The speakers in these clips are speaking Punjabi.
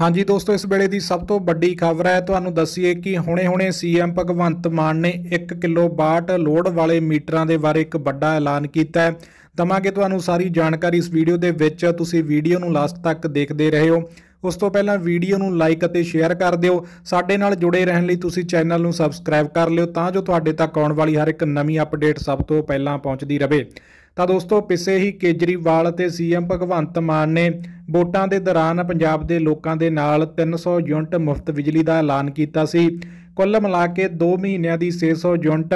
ਹਾਂਜੀ ਦੋਸਤੋ ਇਸ ਵੇਲੇ ਦੀ ਸਭ ਤੋਂ ਵੱਡੀ ਖਬਰ ਹੈ ਤੁਹਾਨੂੰ ਦੱਸੀਏ ਕਿ ਹੁਣੇ-ਹੁਣੇ ਸੀਐਮ ਭਗਵੰਤ ਮਾਨ ਨੇ 1 ਕਿਲੋ 62 ਲੋਡ ਵਾਲੇ ਮੀਟਰਾਂ ਦੇ ਬਾਰੇ ਇੱਕ ਵੱਡਾ ਐਲਾਨ ਕੀਤਾ ਹੈ ਦਵਾਂਗੇ ਤੁਹਾਨੂੰ ਸਾਰੀ ਜਾਣਕਾਰੀ ਇਸ ਵੀਡੀਓ ਦੇ ਵਿੱਚ ਤੁਸੀਂ ਵੀਡੀਓ ਨੂੰ ਲਾਸਟ ਤੱਕ ਦੇਖਦੇ ਰਹਿਓ ਉਸ ਤੋਂ ਪਹਿਲਾਂ ਵੀਡੀਓ ਨੂੰ ਲਾਈਕ ਅਤੇ ਸ਼ੇਅਰ ਕਰ ਦਿਓ ਸਾਡੇ ਨਾਲ ਜੁੜੇ ਰਹਿਣ ਲਈ ਤੁਸੀਂ ਚੈਨਲ ਨੂੰ ਸਬਸਕ੍ਰਾਈਬ ਕਰ ਲਿਓ ਤਾਂ ਜੋ ਤੁਹਾਡੇ ਤੱਕ ਆਉਣ ਵਾਲੀ ਹਰ ਇੱਕ ਨਵੀਂ ਅਪਡੇਟ ਸਭ ਤੋਂ ਪਹਿਲਾਂ ਪਹੁੰਚਦੀ ਰਹੇ ਤਾਂ ਦੋਸਤੋ ਪਿੱਛੇ ਹੀ ਕੇਜਰੀਵਾਲ ਤੇ ਸੀਐਮ ਭਗਵੰਤ ਮਾਨ ਨੇ ਵੋਟਾਂ ਦੇ ਦੌਰਾਨ ਪੰਜਾਬ ਦੇ ਲੋਕਾਂ ਦੇ ਨਾਲ 300 ਯੂਨਿਟ ਮੁਫਤ ਬਿਜਲੀ ਦਾ ਐਲਾਨ ਕੀਤਾ ਸੀ ਕੁੱਲ ਮਿਲਾ ਕੇ 2 ਮਹੀਨਿਆਂ ਦੀ 600 ਯੂਨਿਟ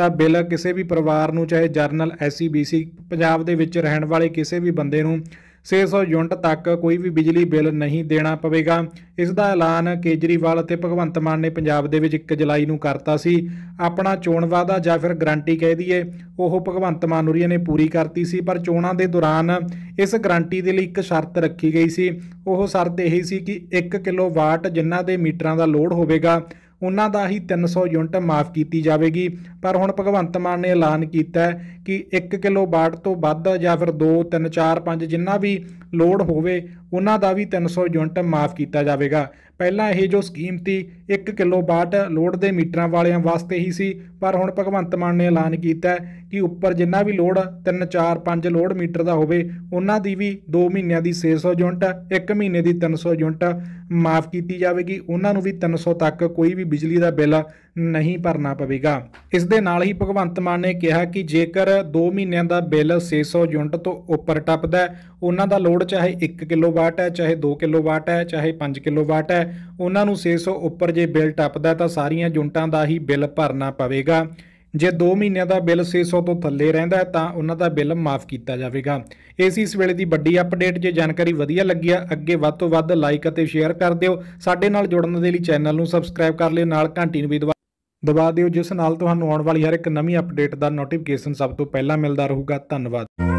ਦਾ ਬਿੱਲ ਕਿਸੇ ਵੀ ਪਰਿਵਾਰ ਨੂੰ ਚਾਹੇ ਜਰਨਲ ਬੀਸੀ ਪੰਜਾਬ ਦੇ ਵਿੱਚ ਰਹਿਣ ਵਾਲੇ ਕਿਸੇ ਵੀ ਬੰਦੇ ਨੂੰ 600 ਯੂਨਿਟ ਤੱਕ ਕੋਈ ਵੀ ਬਿਜਲੀ ਬਿੱਲ ਨਹੀਂ ਦੇਣਾ ਪਵੇਗਾ ਇਸ ਦਾ ਐਲਾਨ ਕੇਜਰੀਵਾਲ ਅਤੇ ਭਗਵੰਤ ਮਾਨ ਨੇ ਪੰਜਾਬ ਦੇ ਵਿੱਚ 1 ਜੁਲਾਈ ਨੂੰ ਕਰਤਾ ਸੀ ਆਪਣਾ ਚੋਣ ਵਾਅਦਾ ਜਾਂ ਫਿਰ ਗਰੰਟੀ ਕਹਿ ਦਈਏ ਉਹ ਭਗਵੰਤ ਮਾਨ ਨੇ ਪੂਰੀ ਕਰਤੀ ਸੀ ਪਰ ਚੋਣਾਂ ਦੇ ਦੌਰਾਨ ਇਸ ਗਰੰਟੀ ਦੇ ਲਈ ਇੱਕ ਸ਼ਰਤ ਰੱਖੀ ਗਈ ਸੀ ਉਹ ਸ਼ਰਤ ਇਹ ਸੀ ਕਿ 1 ਕਿਲੋਵਾਟ ਜਿਨ੍ਹਾਂ ਦੇ ਮੀਟਰਾਂ ਦਾ ਲੋਡ ਹੋਵੇਗਾ ਉਹਨਾਂ ਦਾ ਹੀ 300 ਯੂਨਿਟ ਮਾਫ ਕੀਤੀ ਜਾਵੇਗੀ ਪਰ ਹੁਣ ਭਗਵੰਤ ਮਾਨ ਨੇ ਐਲਾਨ ਕੀਤਾ ਕਿ 1 ਕਿਲੋ ਬਾਟ ਤੋਂ ਵੱਧ ਜਾਂ ਫਿਰ 2 3 4 5 ਜਿੰਨਾ ਵੀ ਲੋਡ ਹੋਵੇ ਉਹਨਾਂ ਦਾ ਵੀ 300 ਯੂਨਿਟ ਮਾਫ ਕੀਤਾ ਜਾਵੇਗਾ ਪਹਿਲਾਂ ਇਹ ਜੋ ਸਕੀਮ ਸੀ 1 ਕਿਲੋ ਬਾਟ ਲੋਡ ਦੇ ਮੀਟਰਾਂ ਵਾਲਿਆਂ ਵਾਸਤੇ ਹੀ ਸੀ ਪਰ ਹੁਣ ਭਗਵੰਤ ਮਾਨ ਨੇ ਐਲਾਨ ਕੀਤਾ ਕਿ ਉੱਪਰ ਜਿੰਨਾ ਵੀ ਲੋਡ 3 4 5 ਲੋਡ ਮੀਟਰ ਦਾ ਹੋਵੇ ਉਹਨਾਂ ਦੀ ਵੀ 2 ਮਹੀਨਿਆਂ ਦੀ 600 ਯੂਨਿਟ 1 ਮਹੀਨੇ ਦੀ 300 ਯੂਨਿਟ ਮਾਫ ਕੀਤੀ ਜਾਵੇਗੀ ਉਹਨਾਂ ਨੂੰ ਵੀ 300 ਤੱਕ ਕੋਈ ਵੀ ਬਿਜਲੀ ਦਾ ਬਿੱਲ ਨਹੀਂ ਭਰਨਾ ਪਵੇਗਾ ਇਸ ਦੇ ਨਾਲ ਹੀ ਭਗਵੰਤ ਮਾਨ ਨੇ ਕਿਹਾ ਕਿ ਜੇਕਰ 2 ਮਹੀਨਿਆਂ ਦਾ ਬਿੱਲ 600 ਯੂਨਿਟ ਤੋਂ ਉੱਪਰ ਟੱਪਦਾ ਹੈ ਉਹਨਾਂ ਦਾ ਲੋਡ ਚਾਹੇ 1 ਕਿਲੋਵਾਟ ਹੈ ਚਾਹੇ 2 ਕਿਲੋਵਾਟ ਹੈ ਚਾਹੇ 5 ਕਿਲੋਵਾਟ ਹੈ ਉਹਨਾਂ ਨੂੰ 600 ਉੱਪਰ ਜੇ ਬਿੱਲ ਟੱਪਦਾ ਤਾਂ ਸਾਰੀਆਂ ਯੂਨਿਟਾਂ ਦਾ ਹੀ ਬਿੱਲ ਭਰਨਾ ਪਵੇਗਾ ਜੇ 2 ਮਹੀਨਿਆਂ ਦਾ ਬਿੱਲ 600 ਤੋਂ ਥੱਲੇ ਰਹਿੰਦਾ ਹੈ ਤਾਂ ਉਹਨਾਂ ਦਾ ਬਿੱਲ ਮਾਫ ਕੀਤਾ ਜਾਵੇਗਾ ਇਹ ਸੀ ਇਸ ਵੇਲੇ ਦੀ ਵੱਡੀ ਅਪਡੇਟ ਜੇ ਜਾਣਕਾਰੀ ਵਧੀਆ ਲੱਗੀ ਆ ਅੱਗੇ ਵੱਧ ਤੋਂ ਵੱਧ ਲਾਈਕ ਅਤੇ ਸ਼ੇਅਰ ਕਰ ਦਿਓ ਸਾਡੇ ਨਾਲ ਜੁੜਨ ਦੇ ਲਈ ਚੈਨਲ ਨੂੰ ਸਬਸਕ੍ਰਾਈਬ ਕਰ ਲਿਓ ਨਾਲ ਘੰਟੀ ਨੂੰ ਵੀ ਦਬਾ ਦਿਓ ਜਿਸ ਨਾਲ ਤੁਹਾਨੂੰ ਆਉਣ ਵਾਲੀ ਹਰ ਇੱਕ ਨਵੀਂ ਅਪਡੇਟ ਦਾ ਨੋਟੀਫਿਕੇਸ਼ਨ ਸਭ ਤੋਂ ਪਹਿਲਾਂ ਮਿਲਦਾ ਰਹੂਗਾ ਧੰਨਵਾਦ